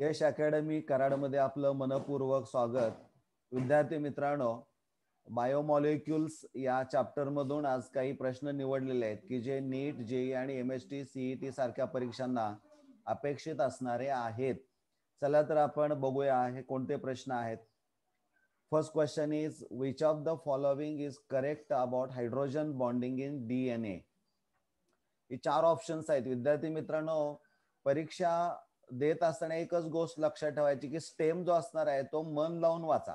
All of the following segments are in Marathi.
यश अकॅडमी कराडमध्ये आपलं मनपूर्वक स्वागत विद्यार्थी मित्रांनो बायोमॉलिक्युल्स या मधून आज काही प्रश्न निवडलेले आहेत की जे नीट जेई आणि M S T C E T सारख्या परीक्षांना अपेक्षित असणारे आहेत चला तर आपण बघूया हे कोणते प्रश्न आहेत first question is which of the following is correct about hydrogen bonding in D N A चार ऑप्शन्स आहेत विद्यार्थी मित्रांनो परीक्षा देत असताना एकच गोष्ट लक्षात ठेवायची की स्टेम जो असणार आहे तो मन लावून वाचा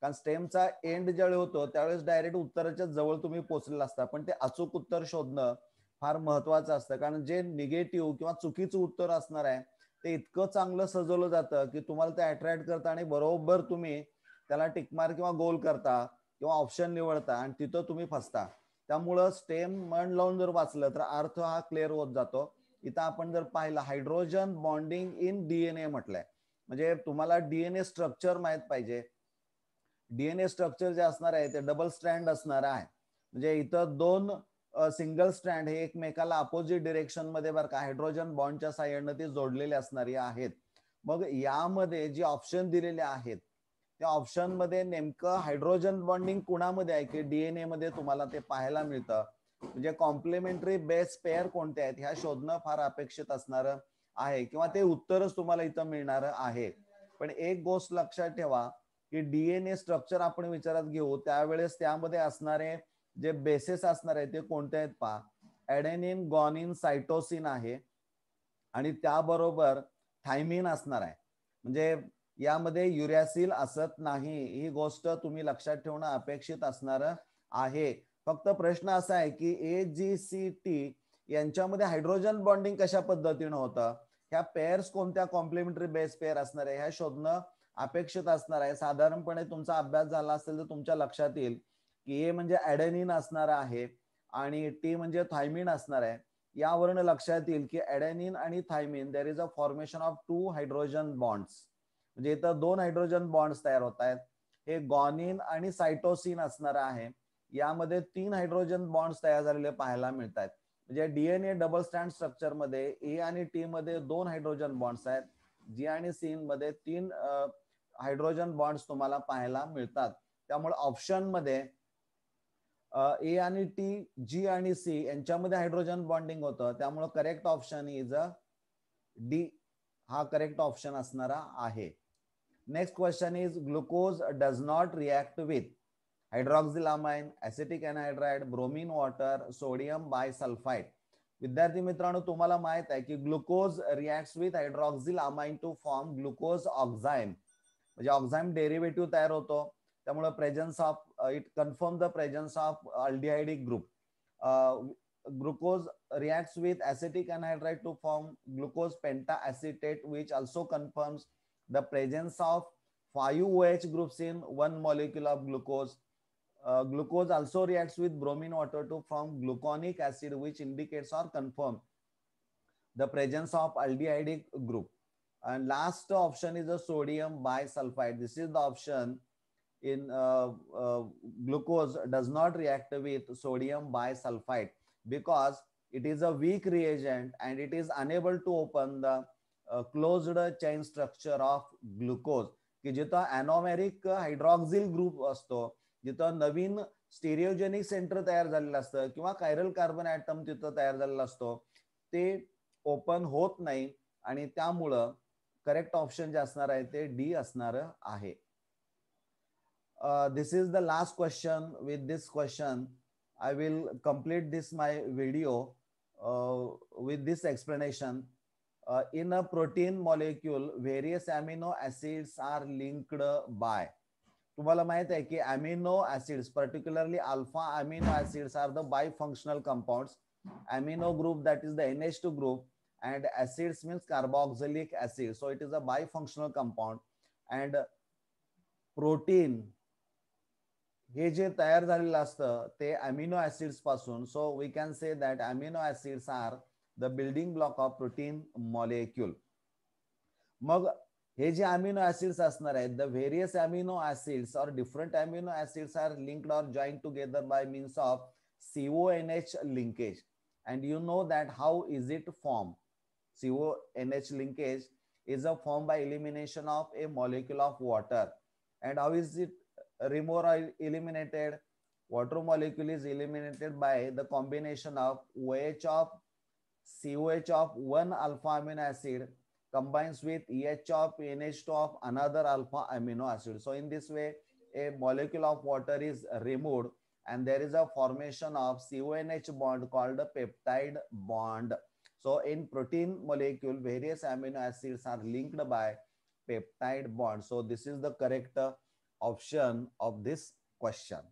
कारण स्टेमचा एंड ज्यावेळी होतो त्यावेळेस डायरेक्ट उत्तराच्या जवळ तुम्ही पोचलेला असता पण ते अचूक उत्तर शोधणं फार महत्वाचं असतं कारण जे निगेटिव्ह किंवा चुकीचं उत्तर असणार आहे ते इतकं चांगलं सजवलं जातं की तुम्हाला ते अट्रॅक्ट करता आणि बरोबर तुम्ही त्याला टिकमार किंवा गोल करता किंवा ऑप्शन निवडता आणि तिथं तुम्ही फसता त्यामुळं स्टेम मन लावून जर वाचलं तर अर्थ हा क्लिअर होत जातो इथं आपण जर पाहिलं हायड्रोजन बॉन्डिंग इन डीएनए म्हटलंय म्हणजे तुम्हाला डीएनए स्ट्रक्चर माहित पाहिजे डीएनए स्ट्रक्चर जे असणार आहे ते डबल स्ट्रँड असणार आहे म्हणजे इथं दोन सिंगल स्ट्रँड हे एकमेकाला अपोजिट डिरेक्शन मध्ये बरं का हायड्रोजन बॉन्डच्या साह्यानं ते जोडलेले असणारी आहेत मग यामध्ये जे ऑप्शन दिलेले आहेत त्या ऑप्शन मध्ये नेमकं हायड्रोजन बॉन्डिंग कुणामध्ये आहे की डीएनए मध्ये तुम्हाला ते पाहायला मिळतं म्हणजे कॉम्प्लिमेंटरी बेस पेअर कोणते आहेत ह्या शोधणं फार अपेक्षित असणार आहे किंवा ते उत्तरच तुम्हाला इथं मिळणार आहे पण एक गोष्ट लक्षात ठेवा की डीएनए स्ट्रक्चर आपण विचारात घेऊ त्यावेळेस त्यामध्ये असणारे जे बेसेस असणार आहेत ते कोणते आहेत पहा ऍडेनिन गॉनिन सायटोसिन आहे आणि त्याबरोबर थायमिन असणार आहे म्हणजे यामध्ये युरॅसिल असत नाही ही गोष्ट तुम्ही लक्षात ठेवणं अपेक्षित असणार आहे फक्त प्रश्न असा आहे की ए जी सी टी यांच्यामध्ये हायड्रोजन बॉन्डिंग कशा पद्धतीनं होतं ह्या पेअर्स कोणत्या कॉम्प्लिमेंटरी बेस पेअर असणार आहे ह्या शोधणं अपेक्षित असणार आहे साधारणपणे तुमचा अभ्यास झाला असेल तर तुमच्या लक्षात येईल की ए म्हणजे ऍडेनिन असणार आहे आणि टी म्हणजे थायमिन असणार आहे यावरून लक्षात येईल की ऍडेनिन आणि thymine there is a formation of two hydrogen bonds म्हणजे इथं दोन हायड्रोजन बॉन्ड्स तयार होत आहेत हे गॉनिन आणि सायटोसिन असणार आहे यामध्ये तीन हायड्रोजन बॉन्ड्स तयार झालेले पाहायला मिळत आहेत म्हणजे डीएनए डबल स्टँड स्ट्रक्चरमध्ये ए आणि टी मध्ये दोन हायड्रोजन बॉन्ड्स आहेत जी आणि सी मध्ये तीन हायड्रोजन बॉन्ड्स तुम्हाला पाहायला मिळतात त्यामुळे ऑप्शन मध्ये ए आणि टी जी आणि सी यांच्यामध्ये हायड्रोजन बॉन्डिंग होतं त्यामुळे correct option is a D हा करेक्ट ऑप्शन असणारा आहे next question is glucose does not react with hydroxylamine acetic anhydride bromine water sodium bisulphide विद्यार्थी मित्रांनो तुम्हाला माहित आहे की glucose reacts with hydroxylamine to form glucose oxime म्हणजे ऑक्झाईम डेरिव्हेटिव्ह तयार होतो त्यामुळे presence of it confirm the presence of aldehydic group glucose reacts with acetic anhydride to form glucose पेंटा acetate which also confirms the presence of five O H groups in one molecule of glucose glucose also reacts with bromine water to form gluconic acid, which indicates or confirm the presence of aldehydic group. And last option is a sodium bisulfide. This is the option in uh, uh, glucose does not react with sodium bisulfide because it is a weak reagent and it is unable to open the closed chain structure of glucose. jeta anomeric hydroxyl group asto uh, जिथं नवीन स्टेरिओजेनिक सेंटर तयार झालेलं असतं किंवा कायरल कार्बन ऍटम तिथं तयार झालेला असतो ते ओपन होत नाही आणि त्यामुळं करेक्ट ऑप्शन जे असणार आहे ते डी असणार आहे this is the last question with this question I will complete this my video with this explanation in a protein molecule various amino acids are linked by तुम्हाला माहित आहे की amino acid particularly alpha amino acids are the bifunctional compound amino group that is the N H two group and acids means carboxylic acid so it is a bifunctional compound and protein हे जे तयार झालेलं असतं ते अमिनो ऍसिड्स पासून so we can say that amino acids are the building block of protein molecule मग हे जे अमिनो एसिड्स असणार आहेत the various amino acids or different or link together by means of C O N H linkage and you know that how is it form C O N H linkage is a form by elimination of a molecule of water and how is it remove eliminated water molecule is eliminated by the combination of O H of C O H of one alpha amino acid combines with EH of NH of another alpha amino acid. So in this way, a molecule of water is removed and there is a formation of CONH bond called a peptide bond. So in protein molecule, various amino acids are linked by peptide bond. So this is the correct option of this question.